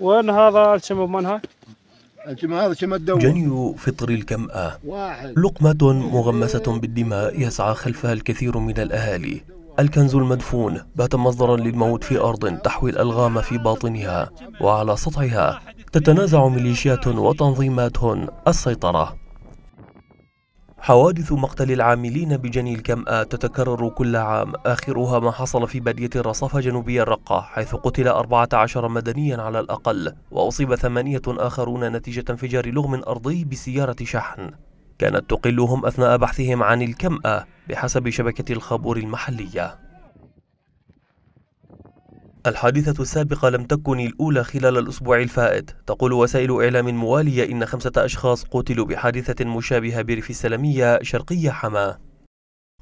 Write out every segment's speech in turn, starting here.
وين هذا الشم بمنها؟ جني فطر الكمأة لقمة مغمسة بالدماء يسعى خلفها الكثير من الأهالي الكنز المدفون بات مصدرا للموت في أرض تحوي الألغام في باطنها وعلى سطحها تتنازع ميليشيات وتنظيمات السيطرة حوادث مقتل العاملين بجني الكمأة تتكرر كل عام آخرها ما حصل في بادية الرصافة جنوبي الرقة حيث قتل 14 مدنيا على الأقل وأصيب ثمانية آخرون نتيجة انفجار لغم أرضي بسيارة شحن كانت تقلهم أثناء بحثهم عن الكمأة بحسب شبكة الخبور المحلية الحادثة السابقة لم تكن الأولى خلال الأسبوع الفائت تقول وسائل إعلام موالية إن خمسة أشخاص قتلوا بحادثة مشابهة بريف السلمية شرقي حماة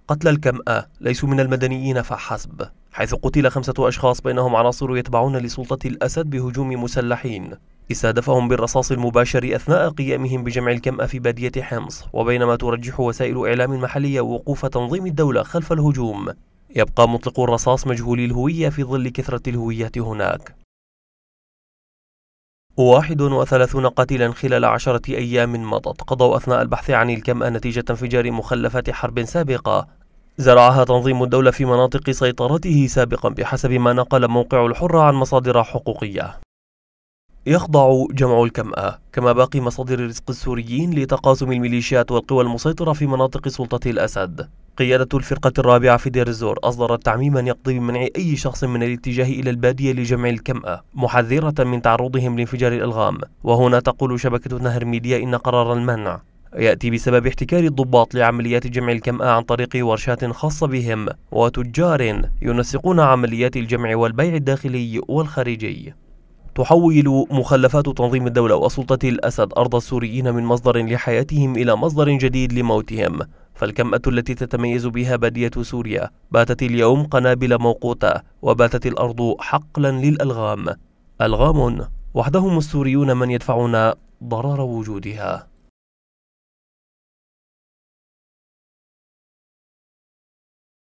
قتل الكمأة ليسوا من المدنيين فحسب حيث قتل خمسة أشخاص بينهم عناصر يتبعون لسلطة الأسد بهجوم مسلحين استهدفهم بالرصاص المباشر أثناء قيامهم بجمع الكمأة في بادية حمص وبينما ترجح وسائل إعلام محلية وقوف تنظيم الدولة خلف الهجوم يبقى مطلق الرصاص مجهولي الهوية في ظل كثرة الهويات هناك واحد وثلاثون قتيلا خلال عشرة أيام مضت قضوا أثناء البحث عن الكم نتيجة انفجار مخلفات حرب سابقة زرعها تنظيم الدولة في مناطق سيطرته سابقا بحسب ما نقل موقع الحرة عن مصادر حقوقية يخضع جمع الكمأة كما باقي مصادر رزق السوريين لتقاسم الميليشيات والقوى المسيطرة في مناطق سلطة الأسد قيادة الفرقة الرابعة في دير الزور أصدرت تعميما يقضي بمنع أي شخص من الاتجاه إلى البادية لجمع الكمأة محذرة من تعرضهم لانفجار الألغام وهنا تقول شبكة نهر ميديا إن قرار المنع يأتي بسبب احتكار الضباط لعمليات جمع الكمأة عن طريق ورشات خاصة بهم وتجار ينسقون عمليات الجمع والبيع الداخلي والخارجي تحول مخلفات تنظيم الدولة وسلطة الأسد أرض السوريين من مصدر لحياتهم إلى مصدر جديد لموتهم فالكمأة التي تتميز بها بادية سوريا باتت اليوم قنابل موقوتة وباتت الأرض حقلا للألغام ألغام وحدهم السوريون من يدفعون ضرر وجودها